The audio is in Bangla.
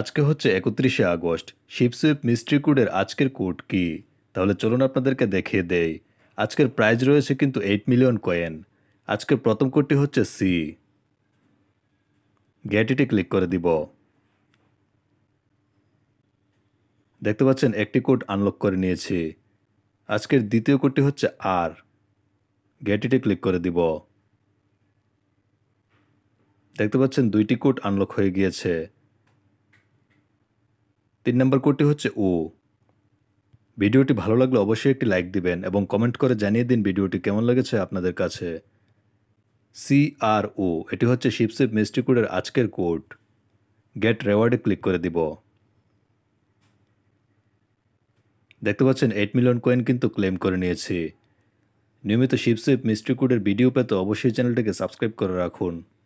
আজকে হচ্ছে একত্রিশে আগস্ট শিবসুইপ মিস্ট্রি কোডের আজকের কোড কি তাহলে চলুন আপনাদেরকে দেখিয়ে দেই আজকের প্রাইজ রয়েছে কিন্তু এইট মিলিয়ন কয়েন আজকের প্রথম কোডটি হচ্ছে সি গ্যাটিটি ক্লিক করে দিব দেখতে পাচ্ছেন একটি কোড আনলক করে নিয়েছি আজকের দ্বিতীয় কোডটি হচ্ছে আর গ্যাটিটি ক্লিক করে দিব দেখতে পাচ্ছেন দুইটি কোড আনলক হয়ে গিয়েছে তিন নম্বর কোডটি হচ্ছে ও ভিডিওটি ভালো লাগলে অবশ্যই একটি লাইক দিবেন এবং কমেন্ট করে জানিয়ে দিন ভিডিওটি কেমন লেগেছে আপনাদের কাছে সি আর ও এটি হচ্ছে শিপসিপ মিস্ট্রি কোডের আজকের কোড গেট রেওয়ার্ডে ক্লিক করে দিব দেখতে পাচ্ছেন এইট মিলিয়ন কয়েন কিন্তু ক্লেম করে নিয়েছি নিয়মিত শিপসিপ মিস্ট্রি কোডের ভিডিও পেতে অবশ্যই চ্যানেলটিকে সাবস্ক্রাইব করে রাখুন